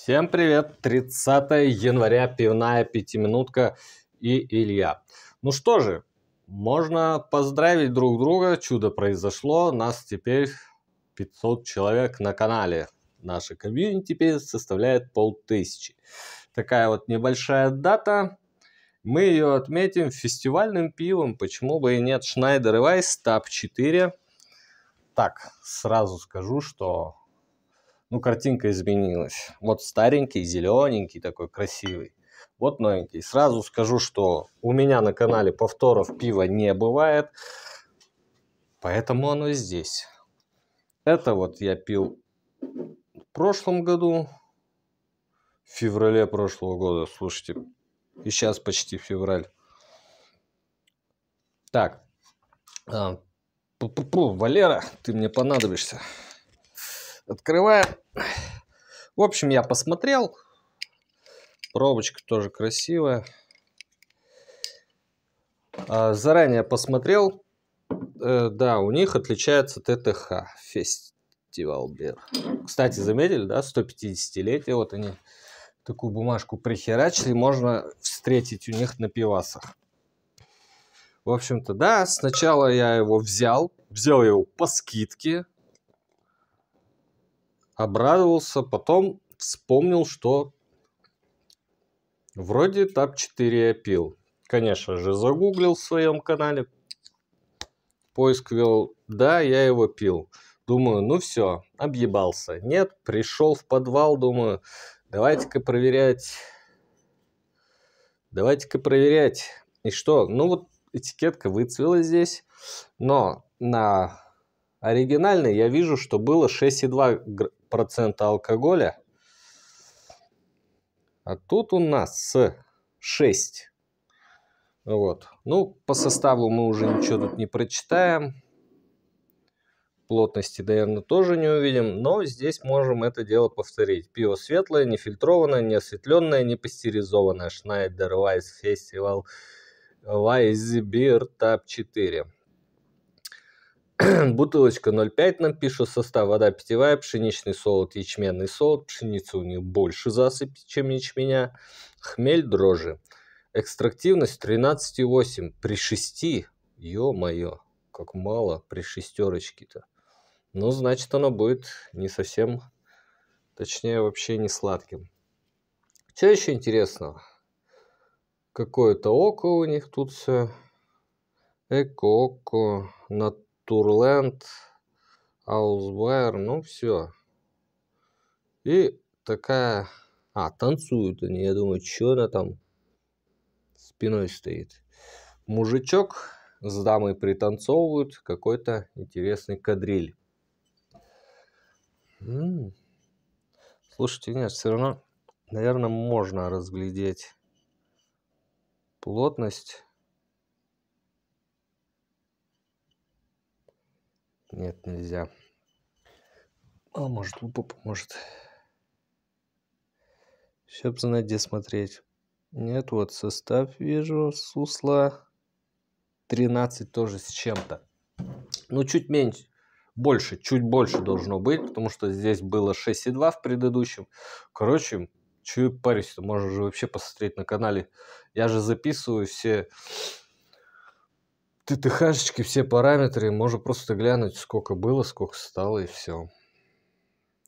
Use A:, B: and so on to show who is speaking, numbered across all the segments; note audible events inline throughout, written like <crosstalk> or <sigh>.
A: Всем привет! 30 января, пивная пятиминутка и Илья. Ну что же, можно поздравить друг друга, чудо произошло, нас теперь 500 человек на канале. Наша комьюнити теперь составляет полтысячи. Такая вот небольшая дата, мы ее отметим фестивальным пивом, почему бы и нет, Schneider Weiss Tab 4. Так, сразу скажу, что ну, картинка изменилась. Вот старенький, зелененький такой красивый. Вот новенький. Сразу скажу, что у меня на канале повторов пива не бывает, поэтому оно здесь. Это вот я пил в прошлом году, в феврале прошлого года, слушайте. И сейчас почти февраль. Так, Пу -пу -пу, Валера, ты мне понадобишься. Открываем. В общем, я посмотрел. Пробочка тоже красивая. А, заранее посмотрел. Э, да, у них отличается ТТХ. Фестивал Бер. Кстати, заметили, да, 150-летие. Вот они такую бумажку прихерачили. Можно встретить у них на пивасах. В общем-то, да, сначала я его взял. Взял его по скидке обрадовался, потом вспомнил, что вроде ТАП-4 я пил. Конечно же, загуглил в своем канале, поиск вел, да, я его пил. Думаю, ну все, объебался. Нет, пришел в подвал, думаю, давайте-ка проверять, давайте-ка проверять. И что? Ну вот этикетка выцвела здесь, но на оригинальной я вижу, что было 6,2 процента алкоголя. А тут у нас 6. Вот. Ну, по составу мы уже ничего тут не прочитаем. Плотности, наверное, тоже не увидим. Но здесь можем это дело повторить. Пиво светлое, нефильтрованное, неосветленное, осветленное, не пастеризованное. Schneider Weiss Festival Weissbier Tab 4. <clears throat> бутылочка 0,5 нам пишут состав. Вода питьевая, пшеничный солод, ячменный солод. Пшеница у них больше засыпь чем ячменя. Хмель дрожжи. Экстрактивность 13,8 при 6. Ё-моё, как мало при шестерочке-то. Ну, значит, оно будет не совсем, точнее, вообще не сладким. Что еще интересного? Какое-то око у них тут все. Эко-око. Над Турленд, Аузбер, ну все. И такая... А, танцуют они, я думаю, что она там спиной стоит. Мужичок с дамой пританцовывают какой-то интересный кадриль. М-м. Слушайте, нет, все равно, наверное, можно разглядеть плотность Нет, нельзя. А может, лупа поможет. Все бы знать, где смотреть. Нет, вот состав вижу, сусла. 13 тоже с чем-то. Ну, чуть меньше. Больше, чуть больше должно быть, потому что здесь было 6,2 в предыдущем. Короче, чуть парюсь, можно же вообще посмотреть на канале. Я же записываю все ттхшечки, все параметры, можно просто глянуть, сколько было, сколько стало и все.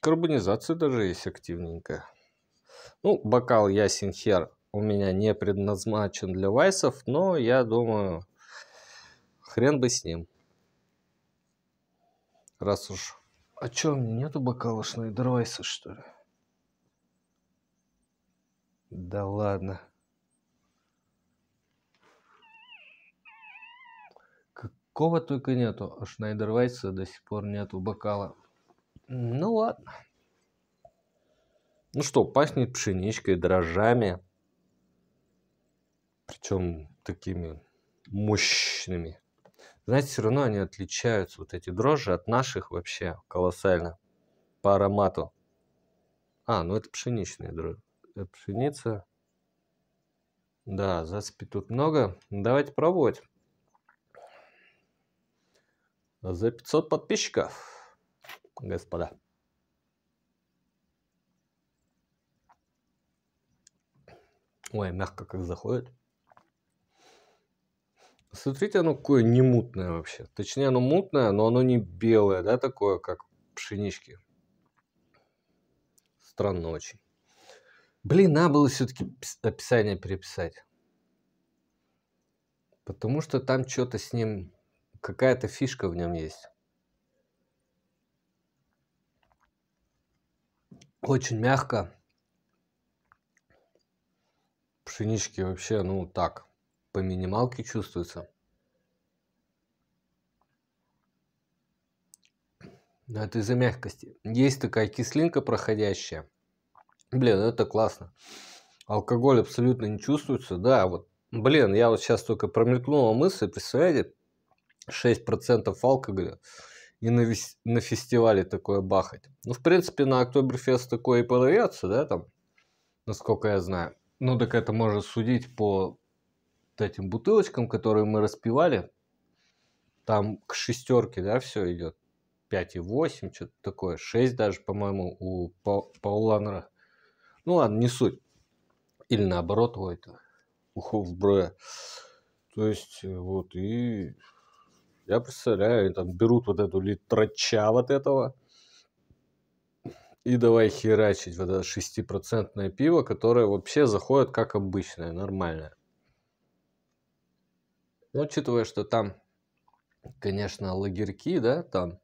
A: Карбонизация даже есть активненькая. Ну, бокал ясен хер у меня не предназначен для вайсов, но я думаю, хрен бы с ним. Раз уж... А чё, у меня нету бокала Шнайдервайса, что ли? Да ладно. Кова только нету, а Шнайдервайса до сих пор нету бокала. Ну ладно. Ну что, пахнет пшеничкой, дрожжами. Причем такими мощными. Знаете, все равно они отличаются, вот эти дрожжи, от наших вообще колоссально. По аромату. А, ну это пшеничные дрожжи. Это пшеница. Да, зацепи тут много. Давайте пробовать за 500 подписчиков, господа. Ой, мягко как заходит. Смотрите, оно какое не мутное вообще. Точнее, оно мутное, но оно не белое, да, такое, как пшенички. Странно очень. Блин, надо было все-таки описание переписать. Потому что там что-то с ним какая-то фишка в нем есть. Очень мягко. Пшенички вообще, ну так, по минималке чувствуется. Но это из-за мягкости. Есть такая кислинка проходящая. Блин, это классно. Алкоголь абсолютно не чувствуется. Да, вот, блин, я вот сейчас только промелькнула мысль, представляете, 6% алкоголя и на, вис... на фестивале такое бахать. Ну, в принципе, на Октоберфест такое и подается, да, там, насколько я знаю. Ну, так это можно судить по вот этим бутылочкам, которые мы распивали. Там к шестерке, да, все идет. 5,8, что-то такое. 6 даже, по-моему, у па- Пауланра. Ну ладно, не суть. Или наоборот, у это, у Хофбре. То есть, э, вот, и я представляю, там берут вот эту литрача вот этого и давай херачить вот это шестипроцентное пиво, которое вообще заходит как обычное, нормальное. Но учитывая, что там, конечно, лагерьки, да, там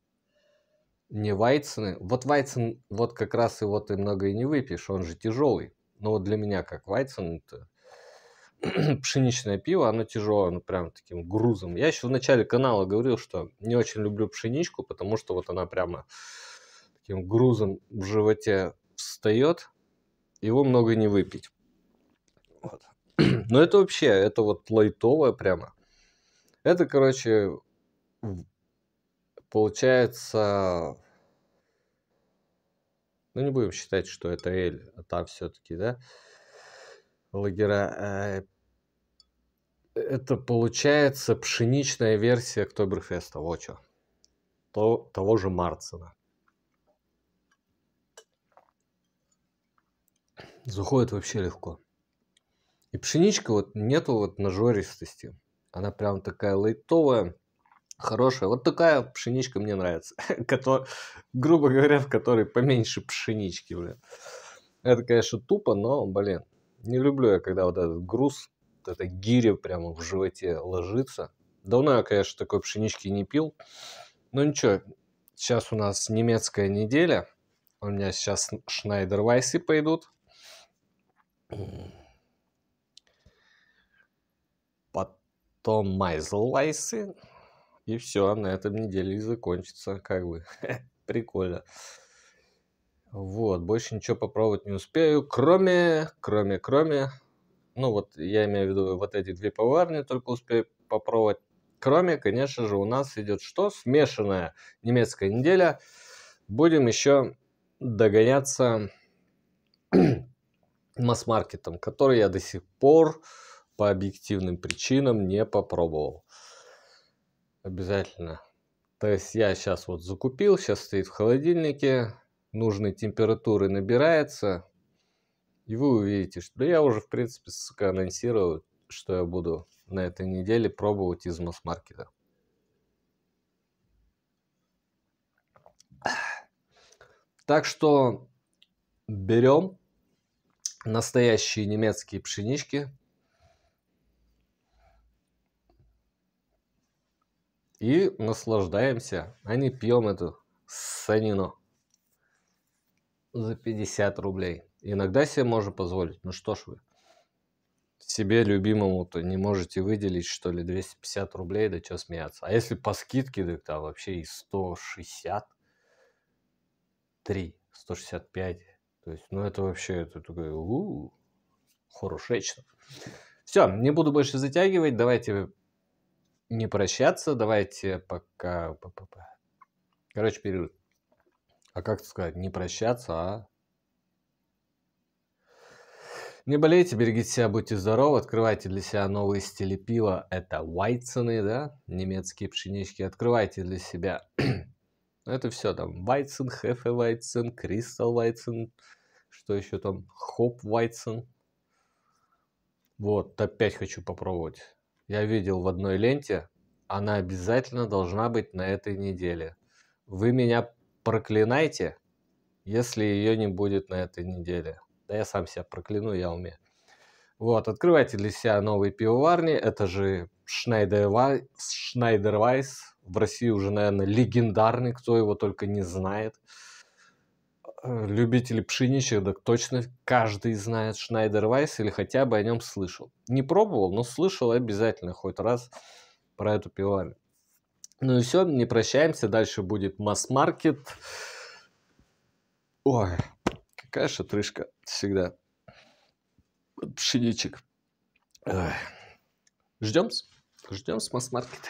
A: не вайцены. Вот вайцен, вот как раз его ты много и не выпьешь, он же тяжелый. Но вот для меня как вайцен, это <clears throat> пшеничное пиво, оно тяжелое, ну прям таким грузом. Я еще в начале канала говорил, что не очень люблю пшеничку, потому что вот она прямо таким грузом в животе встает, его много не выпить. Вот. <clears throat> Но это вообще, это вот лайтовое прямо. Это, короче, получается... Ну, не будем считать, что это эль, а там все-таки, да? Лагера, э, э, Это получается пшеничная версия Октоберфеста, вот что. То, того же Марцина. Заходит вообще легко. И пшеничка вот нету вот нажористости. Она прям такая лайтовая, хорошая. Вот такая пшеничка мне нравится. <laughs> Котор... Грубо говоря, в которой поменьше пшенички, блин. Это, конечно, тупо, но, блин, не люблю я, когда вот этот груз, вот эта гиря прямо в животе ложится. Давно я, конечно, такой пшенички не пил. Но ну, ничего, сейчас у нас немецкая неделя. У меня сейчас Шнайдервайсы пойдут. Потом Майзлайсы. И все, на этом неделе и закончится, как бы. <laughs> Прикольно. Вот, больше ничего попробовать не успею, кроме, кроме, кроме, ну вот я имею в виду вот эти две поварни только успею попробовать. Кроме, конечно же, у нас идет что? Смешанная немецкая неделя. Будем еще догоняться <clears throat> масс-маркетом, который я до сих пор по объективным причинам не попробовал. Обязательно. То есть я сейчас вот закупил, сейчас стоит в холодильнике, нужной температуры набирается, и вы увидите, что я уже, в принципе, анонсировал, что я буду на этой неделе пробовать из масс-маркета. Так что берем настоящие немецкие пшенички и наслаждаемся, а не пьем эту санину за 50 рублей. Иногда себе можно позволить. Ну что ж вы, себе любимому-то не можете выделить, что ли, 250 рублей, да что смеяться. А если по скидке, так там вообще и 163, 165. То есть, ну это вообще, это такое, у, -у хорошечно. Все, не буду больше затягивать, давайте не прощаться, давайте пока... Короче, перерыв а как сказать, не прощаться, а... Не болейте, берегите себя, будьте здоровы, открывайте для себя новые стили пива. Это вайцены, да, немецкие пшенички. Открывайте для себя. <clears throat> Это все там. Вайцен, Хефе Вайцен, Кристал Вайцен. Что еще там? Хоп Вайцен. Вот, опять хочу попробовать. Я видел в одной ленте. Она обязательно должна быть на этой неделе. Вы меня проклинайте, если ее не будет на этой неделе. Да я сам себя прокляну, я умею. Вот, открывайте для себя новые пивоварни. Это же Шнайдервайс. Шнайдервайс. В России уже, наверное, легендарный, кто его только не знает. Э, любители пшеничных, так точно каждый знает Шнайдервайс или хотя бы о нем слышал. Не пробовал, но слышал обязательно хоть раз про эту пивоварню. Ну и все, не прощаемся. Дальше будет масс-маркет. Ой, какая шатрышка всегда. Пшеничек. Ждем, ждем с масс-маркета.